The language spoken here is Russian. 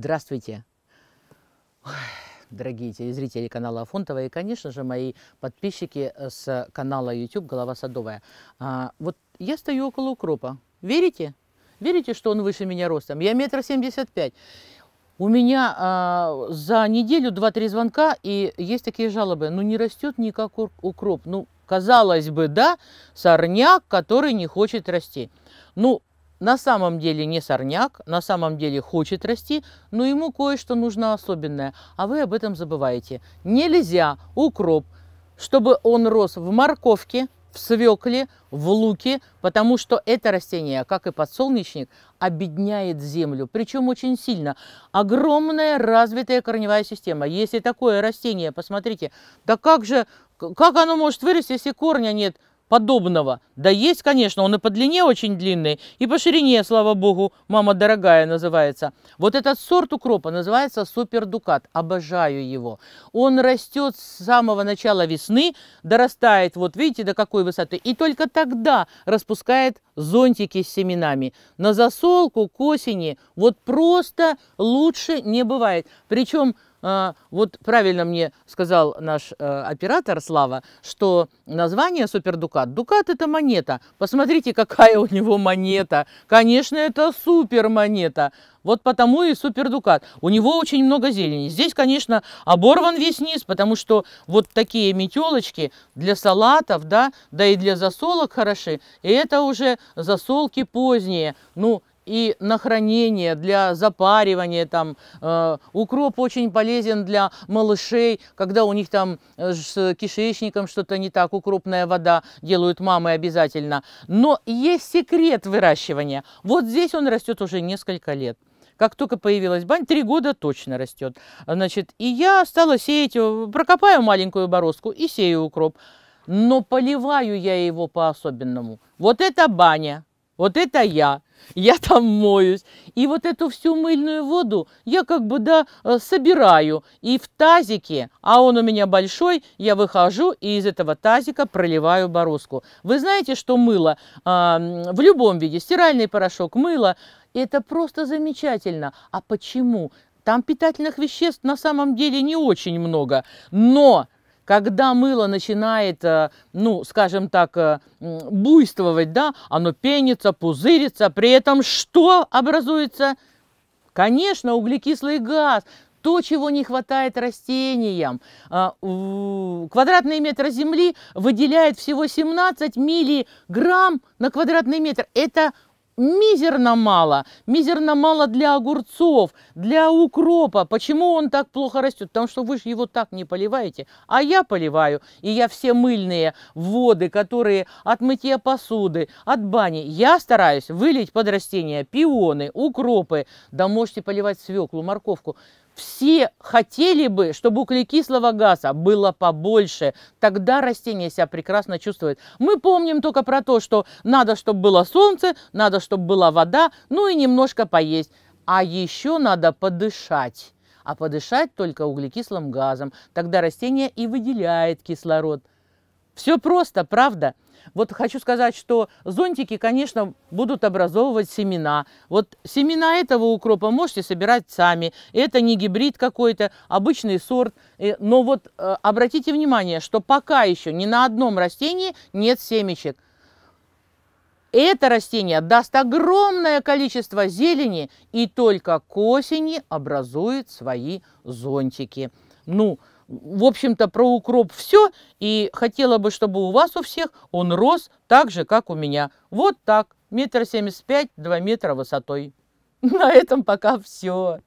Здравствуйте, дорогие телезрители канала Афонтова и, конечно же, мои подписчики с канала YouTube «Голова садовая». А, вот я стою около укропа. Верите? Верите, что он выше меня ростом? Я метр семьдесят пять. У меня а, за неделю два-три звонка, и есть такие жалобы. Ну, не растет никак укроп. Ну, казалось бы, да, сорняк, который не хочет расти. Ну, на самом деле не сорняк, на самом деле хочет расти, но ему кое-что нужно особенное, а вы об этом забываете. Нельзя укроп, чтобы он рос в морковке, в свекле, в луке, потому что это растение, как и подсолнечник, обедняет землю, причем очень сильно. Огромная развитая корневая система. Если такое растение, посмотрите, да как же, как оно может вырасти, если корня нет – подобного. Да есть, конечно, он и по длине очень длинный, и по ширине, слава богу, мама дорогая называется. Вот этот сорт укропа называется супердукат. Обожаю его. Он растет с самого начала весны, дорастает, вот видите, до какой высоты. И только тогда распускает зонтики с семенами. На засолку к осени вот просто лучше не бывает. Причем а, вот правильно мне сказал наш э, оператор Слава, что название супердукат, дукат это монета. Посмотрите, какая у него монета. Конечно, это супер монета. Вот потому и супердукат. У него очень много зелени. Здесь, конечно, оборван весь низ, потому что вот такие метелочки для салатов, да, да и для засолок хороши. И это уже засолки поздние. Ну, и на хранение, для запаривания. Там. Э, укроп очень полезен для малышей, когда у них там э, с кишечником что-то не так, укропная вода делают мамы обязательно. Но есть секрет выращивания. Вот здесь он растет уже несколько лет. Как только появилась бань, три года точно растет. Значит, и я стала сеять, э, прокопаю маленькую бороздку и сею укроп. Но поливаю я его по-особенному. Вот это баня. Вот это я. Я там моюсь. И вот эту всю мыльную воду я как бы, да, э, собираю. И в тазике, а он у меня большой, я выхожу и из этого тазика проливаю бороздку. Вы знаете, что мыло э, в любом виде, стиральный порошок, мыло, это просто замечательно. А почему? Там питательных веществ на самом деле не очень много, но когда мыло начинает, э, ну, скажем так, э, буйствовать, да, оно пенится, пузырится, при этом что образуется? Конечно, углекислый газ, то, чего не хватает растениям. Э, квадратный метр земли выделяет всего 17 миллиграмм на квадратный метр. Это мизерно мало. Мизерно мало для огурцов, для укропа. Почему он так плохо растет? Потому что вы же его так не поливаете, а я поливаю. И я все мыльные воды, которые от мытья посуды, от бани, я стараюсь вылить под растения пионы, укропы. Да можете поливать свеклу, морковку все хотели бы, чтобы углекислого газа было побольше. Тогда растение себя прекрасно чувствует. Мы помним только про то, что надо, чтобы было солнце, надо, чтобы была вода, ну и немножко поесть. А еще надо подышать. А подышать только углекислым газом. Тогда растение и выделяет кислород. Все просто, правда. Вот хочу сказать, что зонтики, конечно, будут образовывать семена. Вот семена этого укропа можете собирать сами. Это не гибрид какой-то, обычный сорт. Э, но вот э, обратите внимание, что пока еще ни на одном растении нет семечек. Это растение даст огромное количество зелени и только к осени образует свои зонтики. Ну, в общем-то, про укроп все, и хотела бы, чтобы у вас у всех он рос так же, как у меня. Вот так, метр семьдесят пять, два метра высотой. На этом пока все.